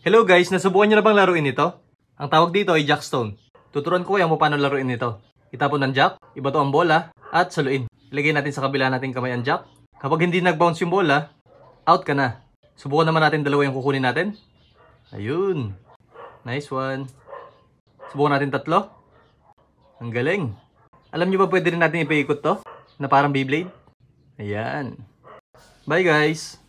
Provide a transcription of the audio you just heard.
Hello guys, nasubukan niyo na bang laruin ito? Ang tawag dito ay jackstone. Tuturuan ko kayo mo paano laruin ito. Itapon ng jack, ibato ang bola, at saluin. Ilagay natin sa kabila nating kamay ang jack. Kapag hindi nag-bounce yung bola, out ka na. Subukan naman natin dalawa yung kukunin natin. Ayun. Nice one. Subukan natin tatlo. Ang galing. Alam niyo ba pwede rin natin ipaikot to? Na parang Beyblade? Ayan. Bye guys!